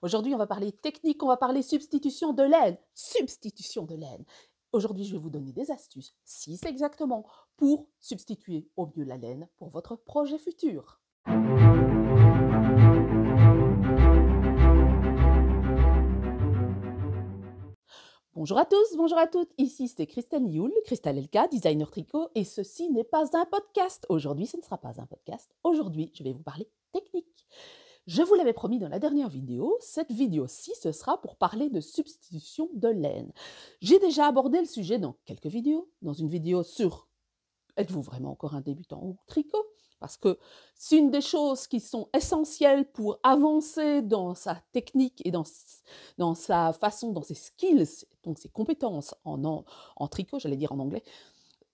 Aujourd'hui, on va parler technique, on va parler substitution de laine. Substitution de laine. Aujourd'hui, je vais vous donner des astuces, six exactement, pour substituer au mieux la laine pour votre projet futur. Bonjour à tous, bonjour à toutes, ici c'est Christelle Youl, Christelle Elka, designer tricot, et ceci n'est pas un podcast. Aujourd'hui, ce ne sera pas un podcast. Aujourd'hui, je vais vous parler technique. Je vous l'avais promis dans la dernière vidéo, cette vidéo-ci, ce sera pour parler de substitution de laine. J'ai déjà abordé le sujet dans quelques vidéos, dans une vidéo sur Êtes-vous vraiment encore un débutant au tricot Parce que c'est une des choses qui sont essentielles pour avancer dans sa technique et dans, dans sa façon, dans ses skills, donc ses compétences en, en tricot, j'allais dire en anglais,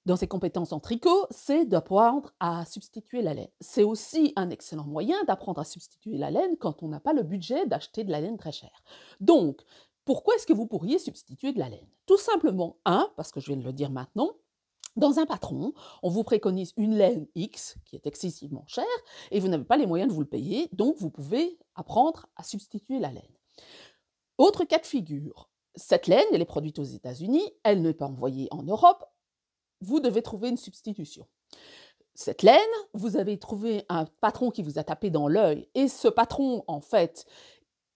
dans ses compétences en tricot, c'est d'apprendre à substituer la laine. C'est aussi un excellent moyen d'apprendre à substituer la laine quand on n'a pas le budget d'acheter de la laine très chère. Donc, pourquoi est-ce que vous pourriez substituer de la laine Tout simplement, un, parce que je viens de le dire maintenant, dans un patron, on vous préconise une laine X qui est excessivement chère et vous n'avez pas les moyens de vous le payer, donc vous pouvez apprendre à substituer la laine. Autre cas de figure, cette laine, elle est produite aux États-Unis, elle n'est pas envoyée en Europe, vous devez trouver une substitution. Cette laine, vous avez trouvé un patron qui vous a tapé dans l'œil. Et ce patron, en fait,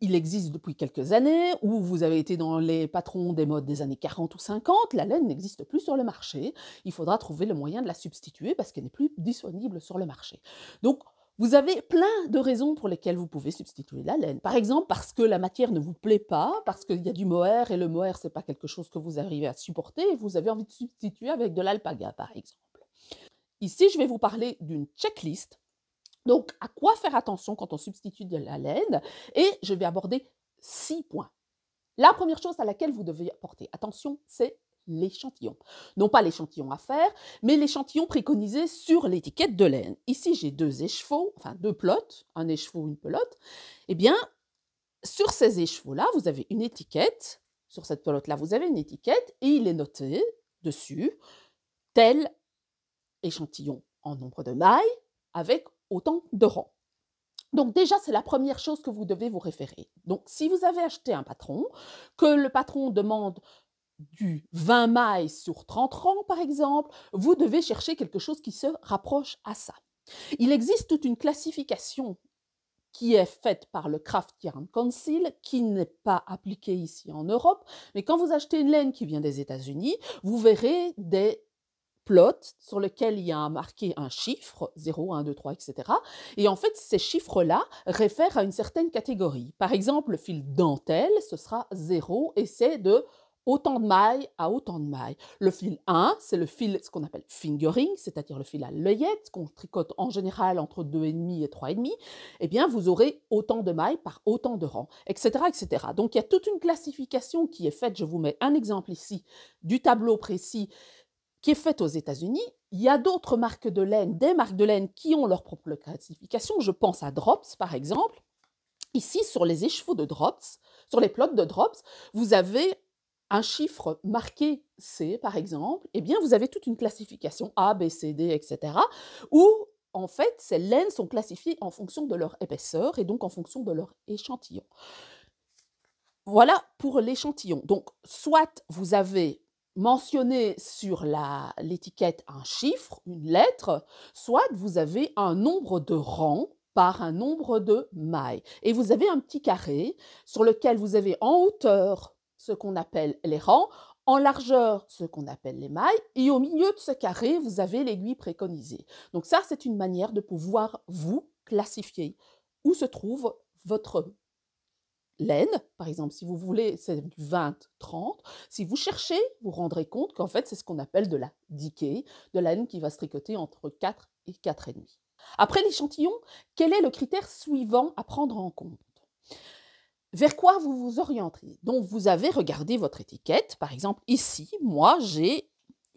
il existe depuis quelques années, ou vous avez été dans les patrons des modes des années 40 ou 50, la laine n'existe plus sur le marché. Il faudra trouver le moyen de la substituer parce qu'elle n'est plus disponible sur le marché. Donc, vous avez plein de raisons pour lesquelles vous pouvez substituer la laine. Par exemple, parce que la matière ne vous plaît pas, parce qu'il y a du mohair et le mohair, n'est pas quelque chose que vous arrivez à supporter et vous avez envie de substituer avec de l'alpaga, par exemple. Ici, je vais vous parler d'une checklist. Donc, à quoi faire attention quand on substitue de la laine Et je vais aborder six points. La première chose à laquelle vous devez porter attention, c'est l'échantillon. Non pas l'échantillon à faire, mais l'échantillon préconisé sur l'étiquette de laine. Ici, j'ai deux échevaux, enfin deux pelotes, un écheveau, une pelote. Eh bien, sur ces écheveaux-là, vous avez une étiquette. Sur cette pelote-là, vous avez une étiquette et il est noté dessus tel échantillon en nombre de mailles avec autant de rangs. Donc déjà, c'est la première chose que vous devez vous référer. Donc si vous avez acheté un patron, que le patron demande du 20 mailles sur 30 rangs, par exemple, vous devez chercher quelque chose qui se rapproche à ça. Il existe toute une classification qui est faite par le Craft Yarn Council, qui n'est pas appliquée ici en Europe, mais quand vous achetez une laine qui vient des États-Unis, vous verrez des plots sur lesquels il y a marqué un chiffre, 0, 1, 2, 3, etc. Et en fait, ces chiffres-là réfèrent à une certaine catégorie. Par exemple, le fil dentelle, ce sera 0 et c'est de autant de mailles à autant de mailles. Le fil 1, c'est le fil, ce qu'on appelle fingering, c'est-à-dire le fil à l'œillette, qu'on tricote en général entre 2,5 et 3,5. Eh bien, vous aurez autant de mailles par autant de rangs, etc., etc. Donc, il y a toute une classification qui est faite. Je vous mets un exemple ici du tableau précis qui est fait aux États-Unis. Il y a d'autres marques de laine, des marques de laine qui ont leur propre classification. Je pense à Drops, par exemple. Ici, sur les échevaux de Drops, sur les plots de Drops, vous avez un chiffre marqué C, par exemple, eh bien, vous avez toute une classification A, B, C, D, etc., où, en fait, ces laines sont classifiées en fonction de leur épaisseur et donc en fonction de leur échantillon. Voilà pour l'échantillon. Donc, soit vous avez mentionné sur l'étiquette un chiffre, une lettre, soit vous avez un nombre de rangs par un nombre de mailles. Et vous avez un petit carré sur lequel vous avez en hauteur ce qu'on appelle les rangs, en largeur ce qu'on appelle les mailles, et au milieu de ce carré, vous avez l'aiguille préconisée. Donc ça, c'est une manière de pouvoir vous classifier où se trouve votre laine, par exemple, si vous voulez, c'est du 20-30. Si vous cherchez, vous rendrez compte qu'en fait, c'est ce qu'on appelle de la diquée, de la laine qui va se tricoter entre 4 et 4,5. Après l'échantillon, quel est le critère suivant à prendre en compte vers quoi vous vous orientez Donc vous avez regardé votre étiquette, par exemple ici, moi j'ai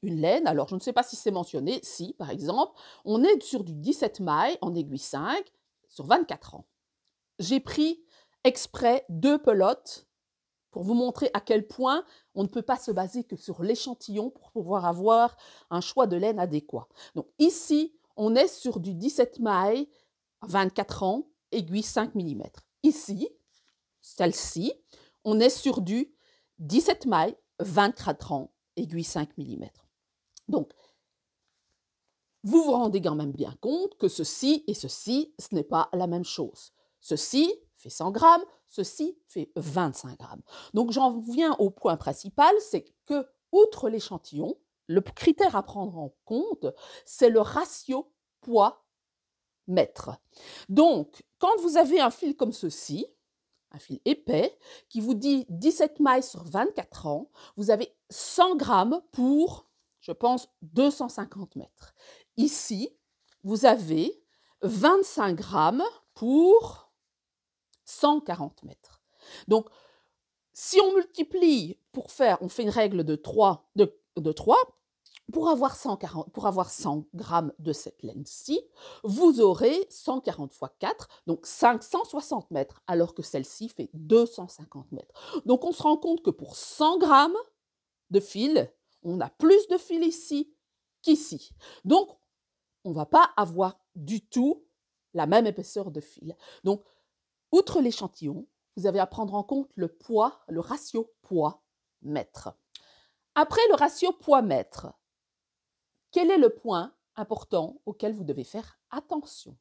une laine, alors je ne sais pas si c'est mentionné, si par exemple, on est sur du 17 mailles en aiguille 5 sur 24 ans. J'ai pris exprès deux pelotes pour vous montrer à quel point on ne peut pas se baser que sur l'échantillon pour pouvoir avoir un choix de laine adéquat. Donc ici, on est sur du 17 mailles, 24 ans, aiguille 5 mm. Ici, celle-ci, on est sur du 17 mailles, 24 ans, aiguille 5 mm. Donc, vous vous rendez quand même bien compte que ceci et ceci, ce n'est pas la même chose. Ceci fait 100 grammes, ceci fait 25 grammes. Donc j'en viens au point principal, c'est que, outre l'échantillon, le critère à prendre en compte, c'est le ratio poids-mètre. Donc, quand vous avez un fil comme ceci, un fil épais, qui vous dit 17 mailles sur 24 ans. Vous avez 100 grammes pour, je pense, 250 mètres. Ici, vous avez 25 grammes pour 140 mètres. Donc, si on multiplie pour faire, on fait une règle de 3, de 3 pour avoir, 140, pour avoir 100 grammes de cette laine-ci, vous aurez 140 fois 4, donc 560 mètres, alors que celle-ci fait 250 mètres. Donc on se rend compte que pour 100 g de fil, on a plus de fil ici qu'ici. Donc on ne va pas avoir du tout la même épaisseur de fil. Donc, outre l'échantillon, vous avez à prendre en compte le poids, le ratio poids-mètre. Après le ratio poids-mètre, quel est le point important auquel vous devez faire attention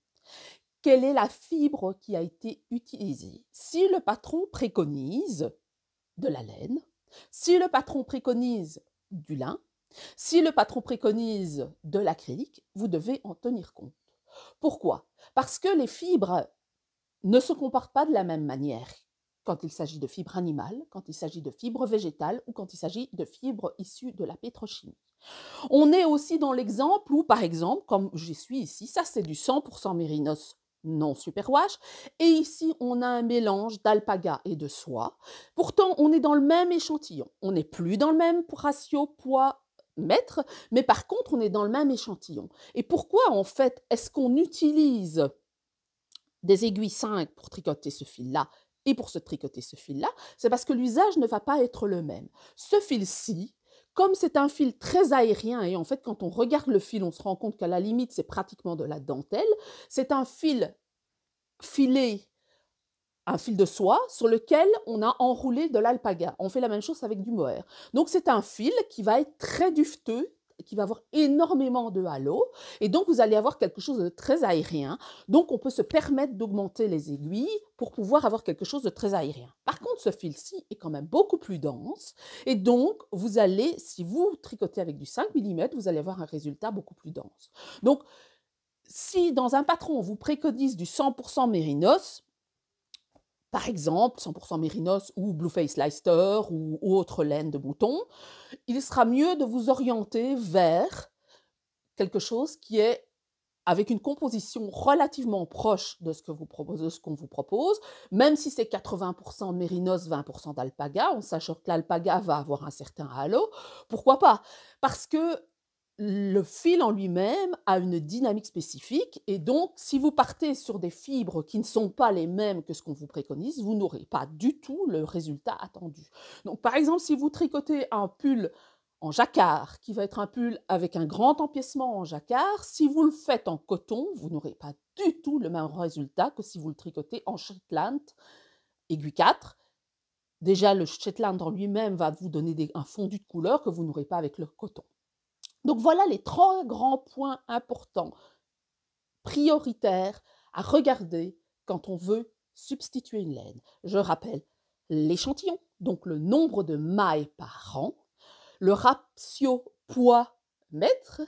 Quelle est la fibre qui a été utilisée Si le patron préconise de la laine, si le patron préconise du lin, si le patron préconise de l'acrylique, vous devez en tenir compte. Pourquoi Parce que les fibres ne se comportent pas de la même manière quand il s'agit de fibres animales, quand il s'agit de fibres végétales ou quand il s'agit de fibres issues de la pétrochimie. On est aussi dans l'exemple où, par exemple, comme j'y suis ici, ça c'est du 100% mérinos non superwash. Et ici, on a un mélange d'alpaga et de soie. Pourtant, on est dans le même échantillon. On n'est plus dans le même ratio poids mètre, mais par contre, on est dans le même échantillon. Et pourquoi, en fait, est-ce qu'on utilise des aiguilles 5 pour tricoter ce fil-là et pour se tricoter ce fil-là C'est parce que l'usage ne va pas être le même. Ce fil-ci, comme c'est un fil très aérien, et en fait, quand on regarde le fil, on se rend compte qu'à la limite, c'est pratiquement de la dentelle, c'est un fil filé, un fil de soie sur lequel on a enroulé de l'alpaga. On fait la même chose avec du mohair. Donc, c'est un fil qui va être très dufteux, qui va avoir énormément de halo, Et donc, vous allez avoir quelque chose de très aérien. Donc, on peut se permettre d'augmenter les aiguilles pour pouvoir avoir quelque chose de très aérien. Par contre, ce fil-ci est quand même beaucoup plus dense. Et donc, vous allez, si vous tricotez avec du 5 mm, vous allez avoir un résultat beaucoup plus dense. Donc, si dans un patron, on vous préconise du 100% mérinos, par exemple 100% Mérinos ou Blueface Leicester ou autre laine de mouton, il sera mieux de vous orienter vers quelque chose qui est avec une composition relativement proche de ce que vous propose, ce qu'on vous propose, même si c'est 80% mérinos, 20% d'alpaga, on sachant que l'alpaga va avoir un certain halo, pourquoi pas Parce que le fil en lui-même a une dynamique spécifique et donc si vous partez sur des fibres qui ne sont pas les mêmes que ce qu'on vous préconise, vous n'aurez pas du tout le résultat attendu. Donc par exemple, si vous tricotez un pull en jacquard, qui va être un pull avec un grand empiècement en jacquard, si vous le faites en coton, vous n'aurez pas du tout le même résultat que si vous le tricotez en Shetland aiguille 4 Déjà, le Shetland en lui-même va vous donner un fondu de couleur que vous n'aurez pas avec le coton. Donc voilà les trois grands points importants, prioritaires à regarder quand on veut substituer une laine. Je rappelle l'échantillon, donc le nombre de mailles par an, le ratio poids-mètre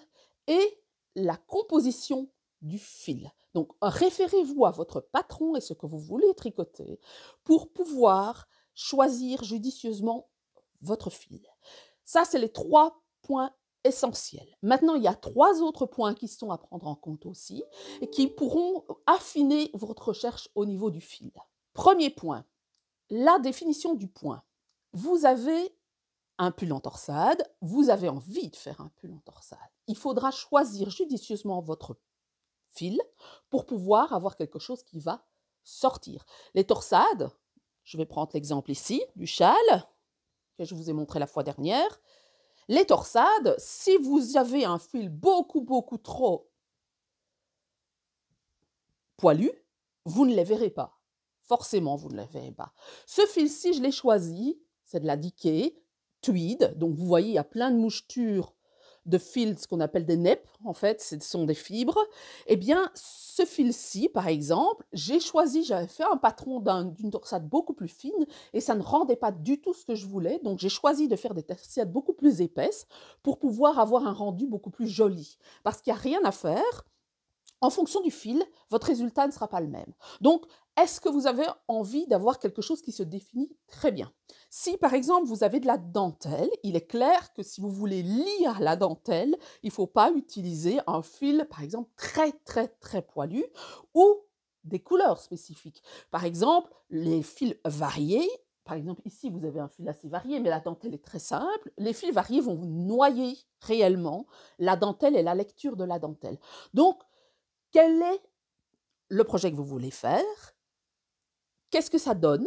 et la composition du fil. Donc référez-vous à votre patron et ce que vous voulez tricoter pour pouvoir choisir judicieusement votre fil. Ça, c'est les trois points essentiel. Maintenant, il y a trois autres points qui sont à prendre en compte aussi et qui pourront affiner votre recherche au niveau du fil. Premier point, la définition du point. Vous avez un pull en torsade, vous avez envie de faire un pull en torsade. Il faudra choisir judicieusement votre fil pour pouvoir avoir quelque chose qui va sortir. Les torsades, je vais prendre l'exemple ici du châle que je vous ai montré la fois dernière, les torsades, si vous avez un fil beaucoup, beaucoup trop poilu, vous ne les verrez pas. Forcément, vous ne les verrez pas. Ce fil-ci, je l'ai choisi, c'est de la diquée, tweed, donc vous voyez, il y a plein de mouchetures de fils, ce qu'on appelle des neps, en fait, ce sont des fibres, eh bien, ce fil-ci, par exemple, j'ai choisi, j'avais fait un patron d'une torsade beaucoup plus fine et ça ne rendait pas du tout ce que je voulais. Donc, j'ai choisi de faire des torsades beaucoup plus épaisses pour pouvoir avoir un rendu beaucoup plus joli. Parce qu'il n'y a rien à faire en fonction du fil, votre résultat ne sera pas le même. Donc, est-ce que vous avez envie d'avoir quelque chose qui se définit très bien Si par exemple vous avez de la dentelle, il est clair que si vous voulez lire la dentelle, il ne faut pas utiliser un fil par exemple très très très poilu ou des couleurs spécifiques. Par exemple, les fils variés par exemple, ici, vous avez un fil assez varié, mais la dentelle est très simple. Les fils variés vont vous noyer réellement la dentelle et la lecture de la dentelle. Donc, quel est le projet que vous voulez faire Qu'est-ce que ça donne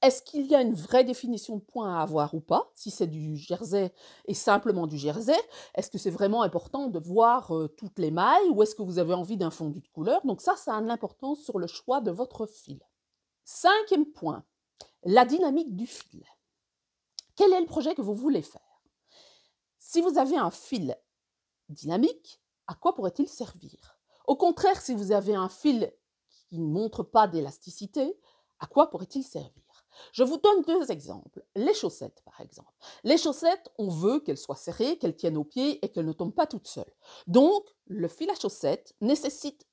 Est-ce qu'il y a une vraie définition de points à avoir ou pas Si c'est du jersey et simplement du jersey, est-ce que c'est vraiment important de voir euh, toutes les mailles ou est-ce que vous avez envie d'un fondu de couleur Donc ça, ça a de l'importance sur le choix de votre fil. Cinquième point, la dynamique du fil. Quel est le projet que vous voulez faire Si vous avez un fil dynamique, à quoi pourrait-il servir au contraire, si vous avez un fil qui ne montre pas d'élasticité, à quoi pourrait-il servir je vous donne deux exemples. Les chaussettes, par exemple. Les chaussettes, on veut qu'elles soient serrées, qu'elles tiennent aux pieds et qu'elles ne tombent pas toutes seules. Donc, le fil à chaussettes nécessite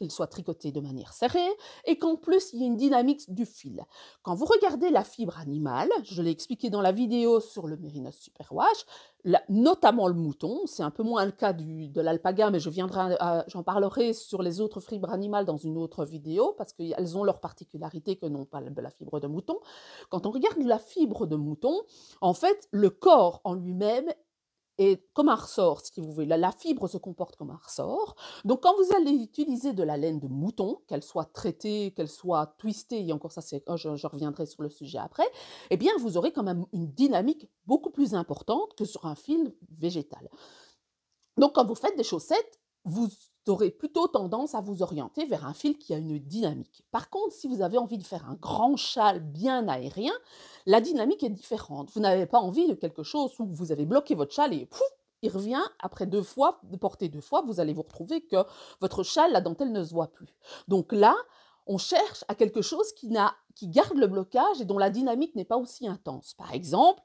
qu'il soit tricoté de manière serrée et qu'en plus il y ait une dynamique du fil. Quand vous regardez la fibre animale, je l'ai expliqué dans la vidéo sur le mérinos superwash, notamment le mouton, c'est un peu moins le cas de l'alpaga, mais je euh, j'en parlerai sur les autres fibres animales dans une autre vidéo parce qu'elles ont leurs particularités que n'ont pas la fibre de mouton. Quand on regarde la fibre de mouton, en fait, le corps en lui-même et comme un ressort, si vous voulez. La, fibre se comporte comme un ressort. Donc, quand vous allez utiliser de la laine de mouton, qu'elle soit traitée, qu'elle soit twistée, et encore ça, oh, je, je, reviendrai sur le sujet après, eh bien, vous aurez quand même une dynamique beaucoup plus importante que sur un fil végétal. Donc, quand vous faites des chaussettes, vous aurez plutôt tendance à vous orienter vers un fil qui a une dynamique. Par contre, si vous avez envie de faire un grand châle bien aérien, la dynamique est différente. Vous n'avez pas envie de quelque chose où vous avez bloqué votre châle et pouf, il revient après deux fois, de porter deux fois, vous allez vous retrouver que votre châle, la dentelle ne se voit plus. Donc là, on cherche à quelque chose qui garde le blocage et dont la dynamique n'est pas aussi intense. Par exemple,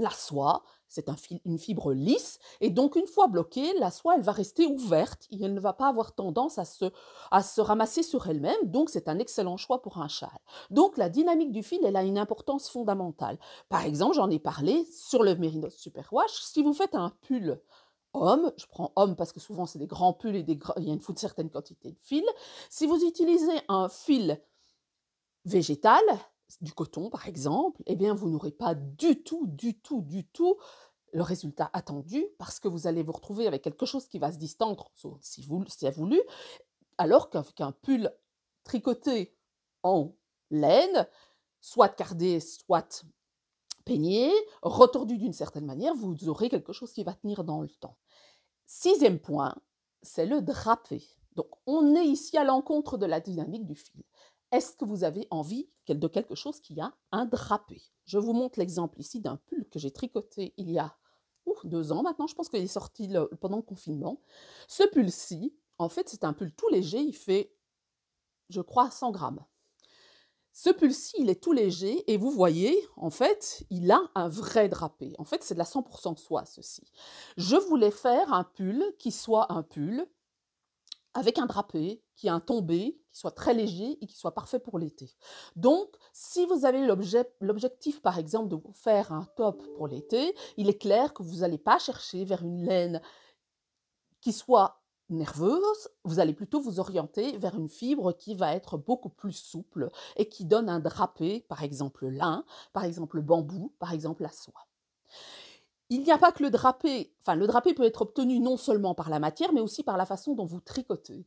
la soie, c'est une fibre lisse, et donc une fois bloquée, la soie, elle va rester ouverte, et elle ne va pas avoir tendance à se, ramasser sur elle-même, donc c'est un excellent choix pour un châle. Donc la dynamique du fil, elle a une importance fondamentale. Par exemple, j'en ai parlé sur le Mérinos Superwash, si vous faites un pull homme, je prends homme parce que souvent c'est des grands pulls et des il y a une, une certaine quantité de fil, si vous utilisez un fil végétal, du coton, par exemple, eh bien, vous n'aurez pas du tout, du tout, du tout le résultat attendu parce que vous allez vous retrouver avec quelque chose qui va se distendre, si vous si voulu, alors qu'avec un pull tricoté en laine, soit cardé, soit peigné, retordu d'une certaine manière, vous aurez quelque chose qui va tenir dans le temps. Sixième point, c'est le drapé. Donc on est ici à l'encontre de la dynamique du fil. Est-ce que vous avez envie de quelque chose qui a un drapé Je vous montre l'exemple ici d'un pull que j'ai tricoté il y a deux ans maintenant. Je pense qu'il est sorti pendant le confinement. Ce pull-ci, en fait, c'est un pull tout léger. Il fait, je crois, 100 grammes. Ce pull-ci, il est tout léger et vous voyez, en fait, il a un vrai drapé. En fait, c'est de la 100% soie, ceci. Je voulais faire un pull qui soit un pull avec un drapé, qui a un tombé, qui soit très léger et qui soit parfait pour l'été. Donc, si vous avez l'objectif, par exemple, de vous faire un top pour l'été, il est clair que vous n'allez pas chercher vers une laine qui soit nerveuse, vous allez plutôt vous orienter vers une fibre qui va être beaucoup plus souple et qui donne un drapé, par exemple lin, par exemple bambou, par exemple la soie. Il n'y a pas que le drapé, enfin le drapé peut être obtenu non seulement par la matière, mais aussi par la façon dont vous tricotez.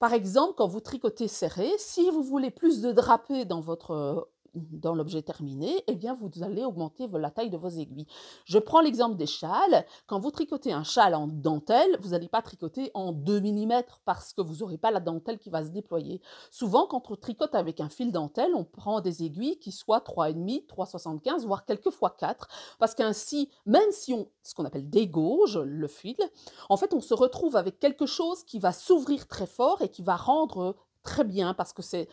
Par exemple, quand vous tricotez serré, si vous voulez plus de drapé dans votre euh, dans l'objet terminé, eh bien vous allez augmenter la taille de vos aiguilles. Je prends l'exemple des châles. Quand vous tricotez un châle en dentelle, vous n'allez pas tricoter en 2 mm parce que vous n'aurez pas la dentelle qui va se déployer. Souvent, quand on tricote avec un fil dentelle, on prend des aiguilles qui soient 3,5, 3,75, voire quelquefois 4, parce qu'ainsi, même si on, ce qu'on appelle dégauge le fil, en fait, on se retrouve avec quelque chose qui va s'ouvrir très fort et qui va rendre très bien parce que c'est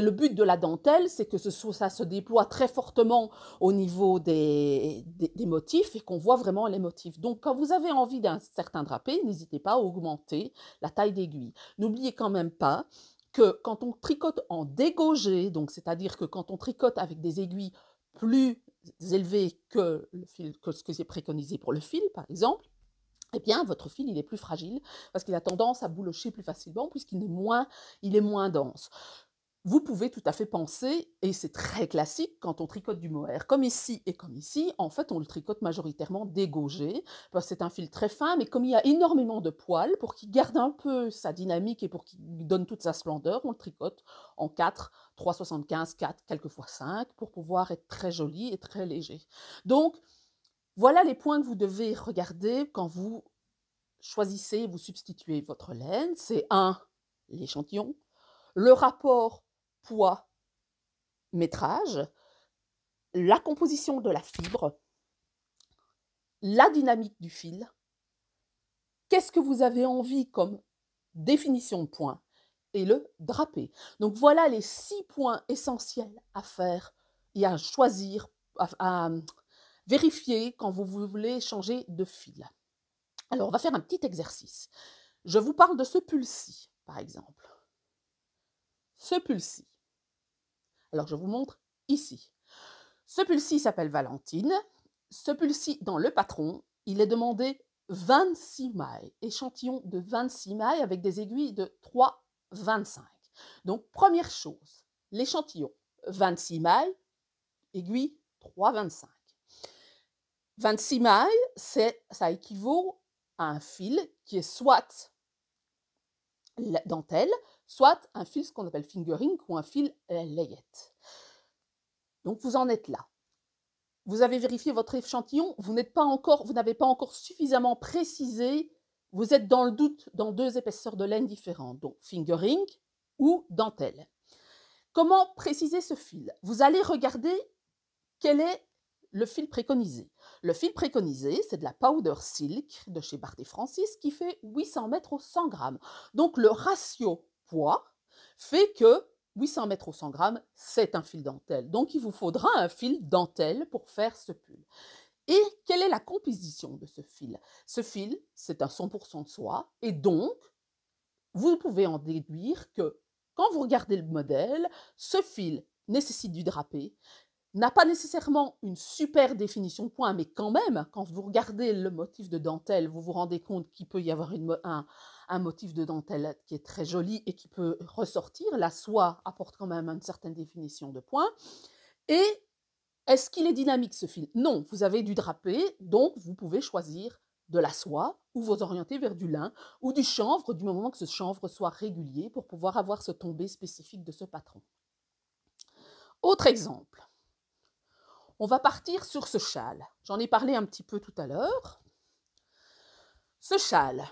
le but de la dentelle, c'est que ce, ça se déploie très fortement au niveau des, motifs et qu'on voit vraiment les motifs. Donc quand vous avez envie d'un certain drapé, n'hésitez pas à augmenter la taille d'aiguille. N'oubliez quand même pas que quand on tricote en dégogé, donc c'est-à-dire que quand on tricote avec des aiguilles plus élevées que, le fil, que ce que j'ai préconisé pour le fil par exemple, eh bien, votre fil, il est plus fragile parce qu'il a tendance à boulocher plus facilement puisqu'il est moins, il est moins dense. Vous pouvez tout à fait penser, et c'est très classique quand on tricote du mohair, comme ici et comme ici, en fait, on le tricote majoritairement dégaugé, c'est un fil très fin, mais comme il y a énormément de poils, pour qu'il garde un peu sa dynamique et pour qu'il donne toute sa splendeur, on le tricote en 4, 3,75, 4, quelquefois 5, pour pouvoir être très joli et très léger. Donc, voilà les points que vous devez regarder quand vous choisissez vous substituez votre laine. C'est un, l'échantillon, le rapport poids-métrage, la composition de la fibre, la dynamique du fil, qu'est-ce que vous avez envie comme définition de point, et le drapé. Donc voilà les six points essentiels à faire et à choisir, Vérifiez quand vous voulez changer de fil. Alors, on va faire un petit exercice. Je vous parle de ce pulsi, par exemple. Ce pulsi. Alors, je vous montre ici. Ce pulsi s'appelle Valentine. Ce pulsi, dans le patron, il est demandé 26 mailles, échantillon de 26 mailles avec des aiguilles de 3,25. Donc, première chose, l'échantillon 26 mailles, aiguille 3,25. 26 mailles, ça équivaut à un fil qui est soit dentelle, soit un fil, ce qu'on appelle fingering, ou un fil layette. Donc vous en êtes là. Vous avez vérifié votre échantillon, vous n'êtes pas encore, vous n'avez pas encore suffisamment précisé, vous êtes dans le doute dans deux épaisseurs de laine différentes, donc fingering ou dentelle. Comment préciser ce fil Vous allez regarder quelle est le fil préconisé. Le fil préconisé, c'est de la powder silk de chez Barthé Francis qui fait 800 mètres au 100 grammes. Donc le ratio poids fait que 800 mètres au 100 grammes, c'est un fil dentelle. Donc il vous faudra un fil dentelle pour faire ce pull. Et quelle est la composition de ce fil Ce fil, c'est un 100% de soie et donc vous pouvez en déduire que quand vous regardez le modèle, ce fil nécessite du drapé, n'a pas nécessairement une super définition de point, mais quand même, quand vous regardez le motif de dentelle, vous vous rendez compte qu'il peut y avoir un, un, motif de dentelle qui est très joli et qui peut ressortir. La soie apporte quand même une certaine définition de point. Et est-ce qu'il est dynamique ce fil Non, vous avez du drapé, donc vous pouvez choisir de la soie ou vous orienter vers du lin ou du chanvre du moment que ce chanvre soit régulier pour pouvoir avoir ce tombé spécifique de ce patron. Autre exemple, on va partir sur ce châle. J'en ai parlé un petit peu tout à l'heure. Ce châle,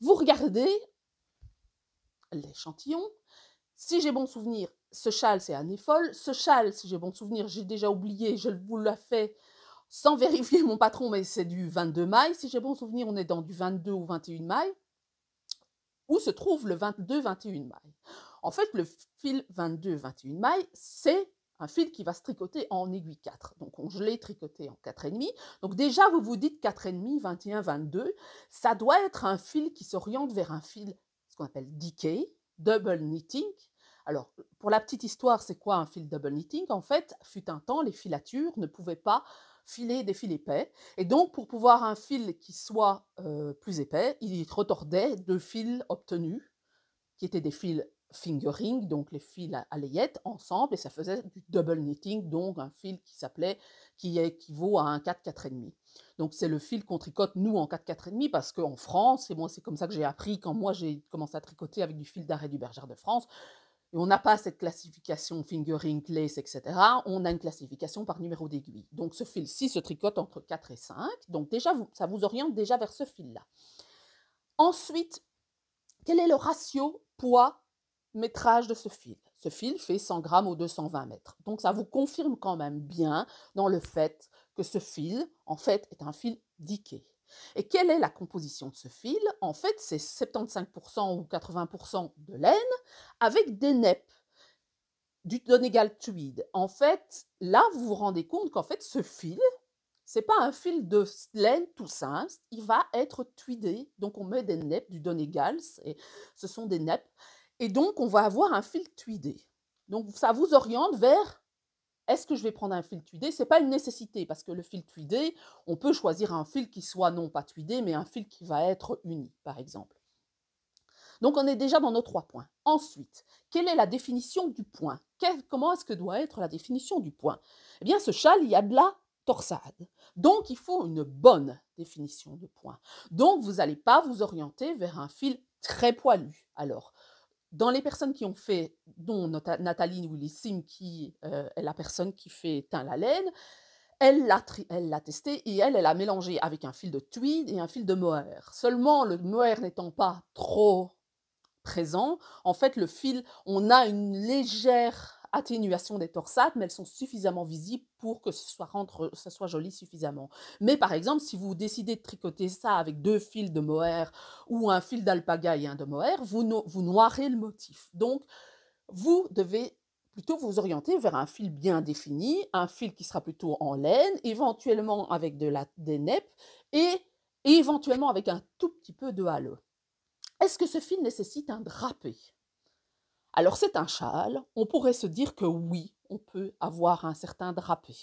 vous regardez l'échantillon. Si j'ai bon souvenir, ce châle, c'est Anne folle. Ce châle, si j'ai bon souvenir, j'ai déjà oublié, je vous l'ai fait sans vérifier mon patron, mais c'est du 22 mailles. Si j'ai bon souvenir, on est dans du 22 ou 21 mailles. Où se trouve le 22-21 mailles En fait, le fil 22-21 mailles, c'est un fil qui va se tricoter en aiguille 4. Donc on, je l'ai tricoté en 4,5. Donc déjà, vous vous dites 4,5, 21, 22. Ça doit être un fil qui s'oriente vers un fil, ce qu'on appelle DK, double knitting. Alors, pour la petite histoire, c'est quoi un fil double knitting En fait, fut un temps, les filatures ne pouvaient pas filer des fils épais. Et donc, pour pouvoir un fil qui soit euh, plus épais, il retordait deux fils obtenus, qui étaient des fils fingering, donc les fils à, ensemble, et ça faisait du double knitting, donc un fil qui s'appelait, qui équivaut à un 4, 4,5. Donc c'est le fil qu'on tricote, nous, en 4, 4,5, parce qu'en France, et moi c'est comme ça que j'ai appris quand moi j'ai commencé à tricoter avec du fil d'arrêt du Bergère de France, et on n'a pas cette classification fingering, lace, etc. On a une classification par numéro d'aiguille. Donc ce fil-ci se tricote entre 4 et 5. Donc déjà, vous, ça vous oriente déjà vers ce fil-là. Ensuite, quel est le ratio poids métrage de ce fil. Ce fil fait 100 grammes ou 220 mètres. Donc ça vous confirme quand même bien dans le fait que ce fil, en fait, est un fil diqué. Et quelle est la composition de ce fil En fait, c'est 75% ou 80% de laine avec des neppes du Donegal Tweed. En fait, là, vous vous rendez compte qu'en fait, ce fil, c'est pas un fil de laine tout simple, il va être tuidé. Donc, on met des nappes du Donegal, ce sont des neppes. Et donc, on va avoir un fil tuidé. Donc, ça vous oriente vers est-ce que je vais prendre un fil tuidé Ce n'est pas une nécessité, parce que le fil tuidé, on peut choisir un fil qui soit non pas tuidé, mais un fil qui va être uni, par exemple. Donc, on est déjà dans nos trois points. Ensuite, quelle est la définition du point Comment est-ce que doit être la définition du point Eh bien, ce châle, il y a de la torsade. Donc, il faut une bonne définition de point. Donc, vous n'allez pas vous orienter vers un fil très poilu. Alors, dans les personnes qui ont fait, dont Nathalie Willissim, qui euh, est la personne qui fait teint la laine, elle l'a, elle testé et elle, elle a mélangé avec un fil de tweed et un fil de mohair. Seulement, le mohair n'étant pas trop présent, en fait, le fil, on a une légère atténuation des torsades, mais elles sont suffisamment visibles pour que ce soit, ce soit joli suffisamment. Mais par exemple, si vous décidez de tricoter ça avec deux fils de mohair ou un fil d'alpaga et un de mohair, vous, noirez le motif. Donc, vous devez plutôt vous orienter vers un fil bien défini, un fil qui sera plutôt en laine, éventuellement avec de la, des neppes et éventuellement avec un tout petit peu de halo. Est-ce que ce fil nécessite un drapé alors c'est un châle, on pourrait se dire que oui, on peut avoir un certain drapé.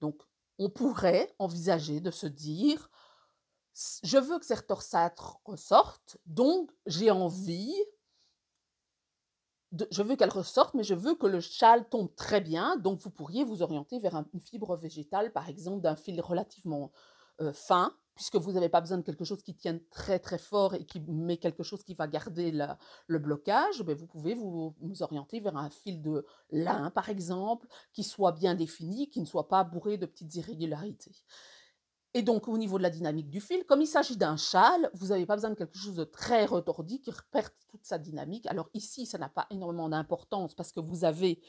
Donc on pourrait envisager de se dire, je veux que ces torsades ressortent, donc j'ai envie, je veux qu'elle ressorte, mais je veux que le châle tombe très bien, donc vous pourriez vous orienter vers une fibre végétale, par exemple d'un fil relativement euh, fin, puisque vous n'avez pas besoin de quelque chose qui tienne très très fort et qui met quelque chose qui va garder le blocage, ben, vous pouvez vous, vous, orienter vers un fil de lin par exemple, qui soit bien défini, qui ne soit pas bourré de petites irrégularités. Et donc au niveau de la dynamique du fil, comme il s'agit d'un châle, vous n'avez pas besoin de quelque chose de très retordi qui perde toute sa dynamique. Alors ici, ça n'a pas énormément d'importance parce que vous avez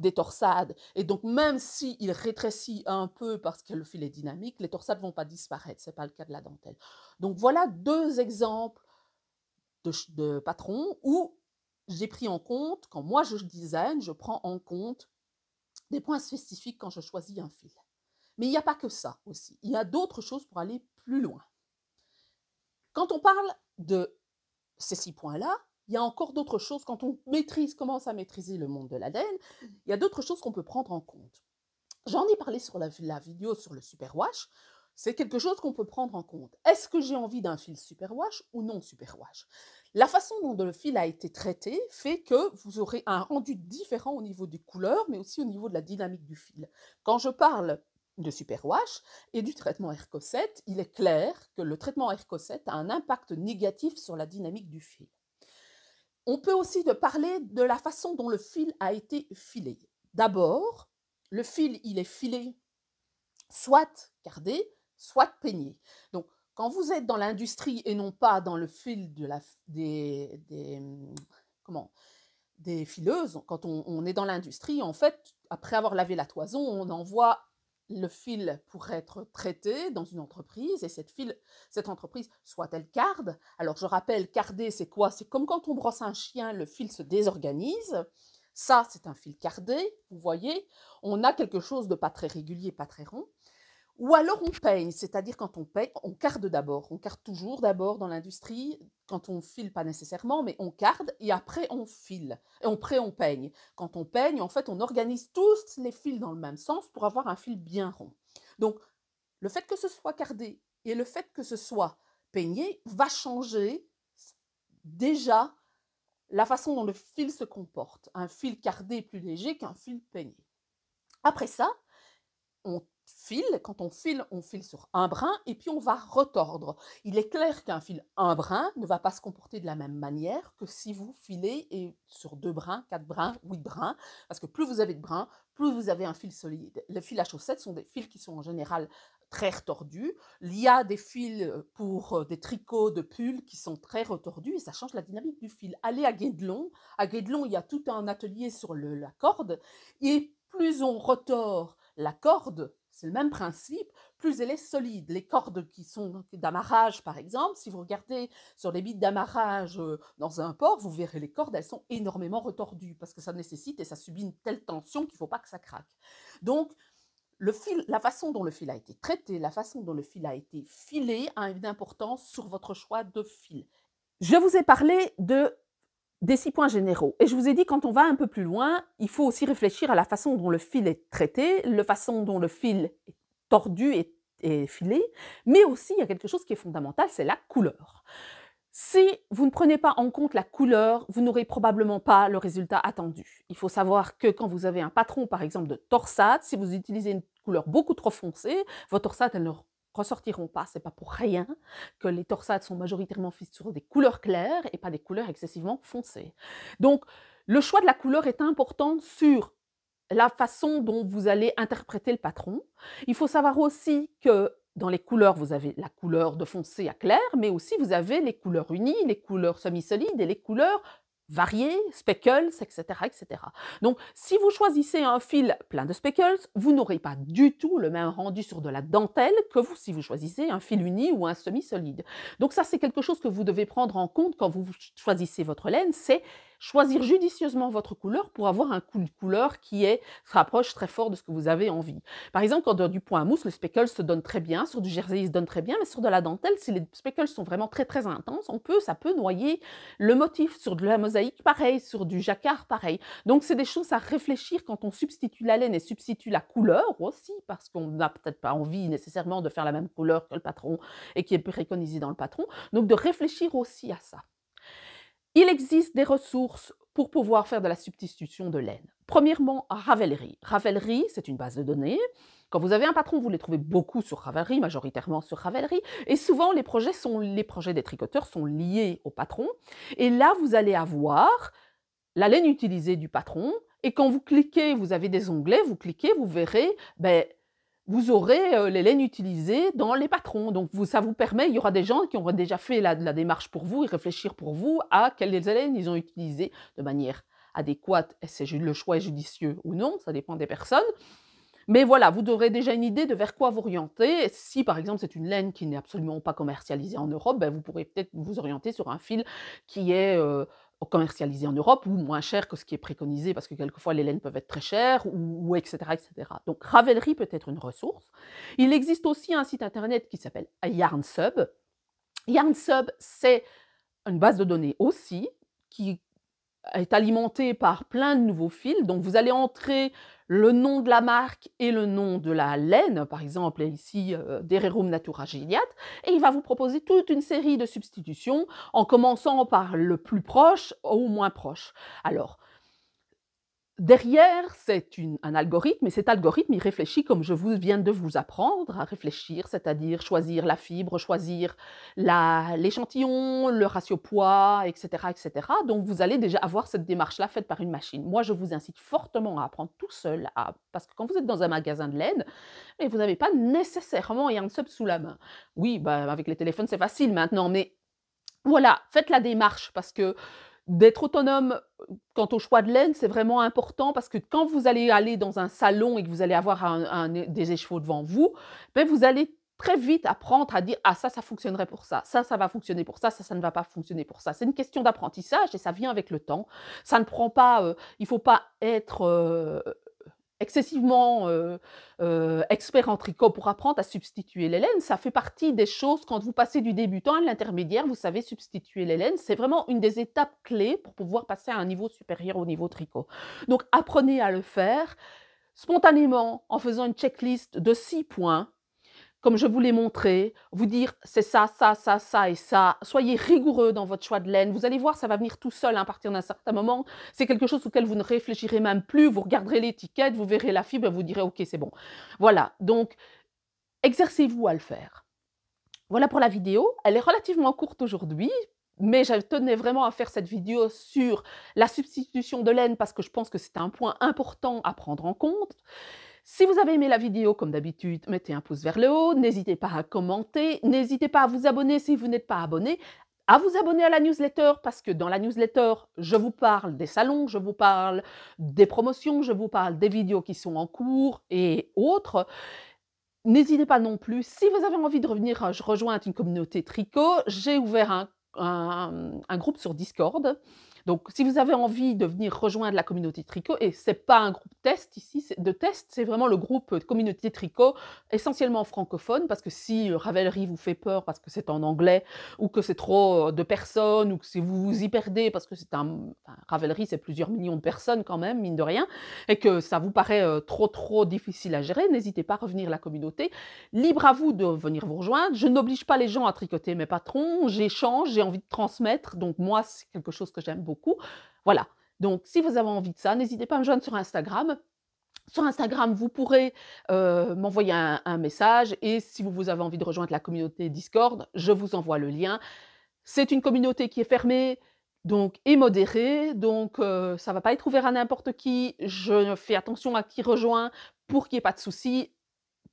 des torsades. Et donc, même s'il rétrécit un peu parce que le fil est dynamique, les torsades ne vont pas disparaître. Ce n'est pas le cas de la dentelle. Donc, voilà deux exemples de, patrons où j'ai pris en compte, quand moi je design, je prends en compte des points spécifiques quand je choisis un fil. Mais il n'y a pas que ça aussi. Il y a d'autres choses pour aller plus loin. Quand on parle de ces six points-là, il y a encore d'autres choses, quand on maîtrise, commence à maîtriser le monde de l'ADN, mmh. il y a d'autres choses qu'on peut prendre en compte. J'en ai parlé sur la, la, vidéo sur le superwash. C'est quelque chose qu'on peut prendre en compte. Est-ce que j'ai envie d'un fil superwash ou non superwash La façon dont le fil a été traité fait que vous aurez un rendu différent au niveau des couleurs, mais aussi au niveau de la dynamique du fil. Quand je parle de superwash et du traitement 7 il est clair que le traitement 7 a un impact négatif sur la dynamique du fil on peut aussi de parler de la façon dont le fil a été filé. D'abord, le fil, il est filé soit gardé, soit peigné. Donc, quand vous êtes dans l'industrie et non pas dans le fil de la, des, comment, des fileuses, quand on, on est dans l'industrie, en fait, après avoir lavé la toison, on envoie le fil pourrait être traité dans une entreprise et cette, cette entreprise soit-elle carde. Alors je rappelle, carder c'est quoi C'est comme quand on brosse un chien, le fil se désorganise. Ça, c'est un fil cardé, vous voyez. On a quelque chose de pas très régulier, pas très rond. Ou alors on peigne, c'est-à-dire quand on peigne, on carde d'abord. On carde toujours d'abord dans l'industrie, quand on file pas nécessairement, mais on carde et après on file. Et après, on peigne. Quand on peigne, en fait, on organise tous les fils dans le même sens pour avoir un fil bien rond. Donc, le fait que ce soit cardé et le fait que ce soit peigné va changer déjà la façon dont le fil se comporte. Un fil cardé est plus léger qu'un fil peigné. Après ça, on fil. Quand on file, on file sur un brin et puis on va retordre. Il est clair qu'un fil un brin ne va pas se comporter de la même manière que si vous filez sur deux brins, quatre brins, huit brins, parce que plus vous avez de brins, plus vous avez un fil solide. Les fils à chaussettes sont des fils qui sont en général très retordus. Il y a des fils pour euh, des tricots de pulls qui sont très retordus et ça change la dynamique du fil. Allez à Guédelon. À Guédelon, il y a tout un atelier sur la corde et plus on retord la corde, c'est le même principe. Plus elle est solide, les cordes qui sont d'amarrage, par exemple, si vous regardez sur les bits d'amarrage euh, dans un port, vous verrez les cordes, elles sont énormément retordues parce que ça nécessite et ça subit une telle tension qu'il ne faut pas que ça craque. Donc, le fil, la façon dont le fil a été traité, la façon dont le fil a été filé a une importance sur votre choix de fil. Je vous ai parlé de des six points généraux. Et je vous ai dit, quand on va un peu plus loin, il faut aussi réfléchir à la façon dont le fil est traité, la façon dont le fil est tordu et, filé, mais aussi il y a quelque chose qui est fondamental, c'est la couleur. Si vous ne prenez pas en compte la couleur, vous n'aurez probablement pas le résultat attendu. Il faut savoir que quand vous avez un patron, par exemple, de torsade, si vous utilisez une couleur beaucoup trop foncée, votre torsade, elle ne ressortiront pas. C'est pas pour rien que les torsades sont majoritairement faites sur des couleurs claires et pas des couleurs excessivement foncées. Donc, le choix de la couleur est important sur la façon dont vous allez interpréter le patron. Il faut savoir aussi que dans les couleurs, vous avez la couleur de foncé à clair, mais aussi vous avez les couleurs unies, les couleurs semi-solides et les couleurs variés, speckles, etc., etc. Donc, si vous choisissez un fil plein de speckles, vous n'aurez pas du tout le même rendu sur de la dentelle que vous si vous choisissez un fil uni ou un semi-solide. Donc ça, c'est quelque chose que vous devez prendre en compte quand vous choisissez votre laine, c'est choisir judicieusement votre couleur pour avoir un coup de couleur qui est, se rapproche très fort de ce que vous avez envie. Par exemple, quand on du point à mousse, le speckle se donne très bien, sur du jersey il se donne très bien, mais sur de la dentelle, si les speckles sont vraiment très très intenses, on peut, ça peut noyer le motif. Sur de la mosaïque, pareil, sur du jacquard, pareil. Donc c'est des choses à réfléchir quand on substitue la laine et substitue la couleur aussi, parce qu'on n'a peut-être pas envie nécessairement de faire la même couleur que le patron et qui est préconisé dans le patron. Donc de réfléchir aussi à ça. Il existe des ressources pour pouvoir faire de la substitution de laine. Premièrement, Ravelry. Ravelry, c'est une base de données. Quand vous avez un patron, vous les trouvez beaucoup sur Ravelry, majoritairement sur Ravelry. Et souvent, les projets, sont, les projets des tricoteurs sont liés au patron. Et là, vous allez avoir la laine utilisée du patron. Et quand vous cliquez, vous avez des onglets, vous cliquez, vous verrez ben, vous aurez euh, les laines utilisées dans les patrons. Donc vous, ça vous permet, il y aura des gens qui auront déjà fait la, démarche pour vous et réfléchir pour vous à quelles laines ils ont utilisées de manière adéquate. C'est le choix est judicieux ou non, ça dépend des personnes. Mais voilà, vous aurez déjà une idée de vers quoi vous orienter. Si par exemple c'est une laine qui n'est absolument pas commercialisée en Europe, ben, vous pourrez peut-être vous orienter sur un fil qui est euh, commercialisé en Europe ou moins cher que ce qui est préconisé parce que quelquefois les laines peuvent être très chères ou, etc., etc. Donc Ravelry peut être une ressource. Il existe aussi un site internet qui s'appelle YarnSub. YarnSub, c'est une base de données aussi qui est alimenté par plein de nouveaux fils. Donc vous allez entrer le nom de la marque et le nom de la laine, par exemple, ici euh, Dererum Natura Geniat, et il va vous proposer toute une série de substitutions en commençant par le plus proche au moins proche. Alors, derrière, c'est un algorithme, et cet algorithme, il réfléchit comme je vous viens de vous apprendre à réfléchir, c'est-à-dire choisir la fibre, choisir l'échantillon, le ratio poids, etc., etc. Donc, vous allez déjà avoir cette démarche-là faite par une machine. Moi, je vous incite fortement à apprendre tout seul, à... parce que quand vous êtes dans un magasin de laine, vous n'avez pas nécessairement un sub sous la main. Oui, bah, avec les téléphones, c'est facile maintenant, mais voilà, faites la démarche parce que d'être autonome quant au choix de laine, c'est vraiment important parce que quand vous allez aller dans un salon et que vous allez avoir un, des échevaux devant vous, ben vous allez très vite apprendre à dire ah ça ça fonctionnerait pour ça, ça ça va fonctionner pour ça, ça ça ne va pas fonctionner pour ça. C'est une question d'apprentissage et ça vient avec le temps. Ça ne prend pas, euh, il faut pas être euh, excessivement euh, euh, expert en tricot pour apprendre à substituer les laines. Ça fait partie des choses quand vous passez du débutant à l'intermédiaire, vous savez substituer les laines. C'est vraiment une des étapes clés pour pouvoir passer à un niveau supérieur au niveau tricot. Donc apprenez à le faire spontanément en faisant une checklist de six points comme je vous l'ai montré, vous dire c'est ça, ça, ça, ça et ça. Soyez rigoureux dans votre choix de laine. Vous allez voir, ça va venir tout seul hein, à partir d'un certain moment. C'est quelque chose auquel vous ne réfléchirez même plus. Vous regarderez l'étiquette, vous verrez la fibre, vous direz ok, c'est bon. Voilà, donc exercez-vous à le faire. Voilà pour la vidéo. Elle est relativement courte aujourd'hui, mais je tenais vraiment à faire cette vidéo sur la substitution de laine parce que je pense que c'est un point important à prendre en compte. Si vous avez aimé la vidéo, comme d'habitude, mettez un pouce vers le haut, n'hésitez pas à commenter, n'hésitez pas à vous abonner si vous n'êtes pas abonné, à vous abonner à la newsletter parce que dans la newsletter, je vous parle des salons, je vous parle des promotions, je vous parle des vidéos qui sont en cours et autres. N'hésitez pas non plus, si vous avez envie de revenir euh, je rejoins une communauté tricot, j'ai ouvert un, groupe sur Discord. Donc, si vous avez envie de venir rejoindre la communauté tricot, et ce n'est pas un groupe test ici, de test, c'est vraiment le groupe communauté tricot, essentiellement francophone, parce que si euh, Ravelry vous fait peur parce que c'est en anglais, ou que c'est trop euh, de personnes, ou que si vous vous y perdez, parce que c'est un. Ravelry, c'est plusieurs millions de personnes quand même, mine de rien, et que ça vous paraît euh, trop, trop difficile à gérer, n'hésitez pas à revenir à la communauté. Libre à vous de venir vous rejoindre. Je n'oblige pas les gens à tricoter mes patrons, j'échange, j'ai envie de transmettre, donc moi, c'est quelque chose que j'aime beaucoup beaucoup. Voilà. Donc, si vous avez envie de ça, n'hésitez pas à me joindre sur Instagram. Sur Instagram, vous pourrez euh, m'envoyer un, message et si vous, vous avez envie de rejoindre la communauté Discord, je vous envoie le lien. C'est une communauté qui est fermée donc, et modérée, donc euh, ça va pas être ouvert à n'importe qui. Je fais attention à qui rejoint pour qu'il n'y ait pas de soucis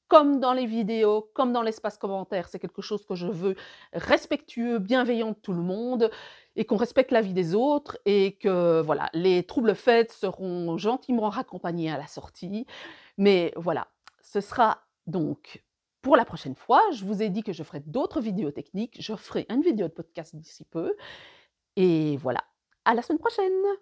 comme dans les vidéos, comme dans l'espace commentaire. C'est quelque chose que je veux respectueux, bienveillant de tout le monde et qu'on respecte la vie des autres et que voilà, les troubles faits seront gentiment raccompagnés à la sortie. Mais voilà, ce sera donc pour la prochaine fois. Je vous ai dit que je ferai d'autres vidéos techniques. Je ferai une vidéo de podcast d'ici peu. Et voilà, à la semaine prochaine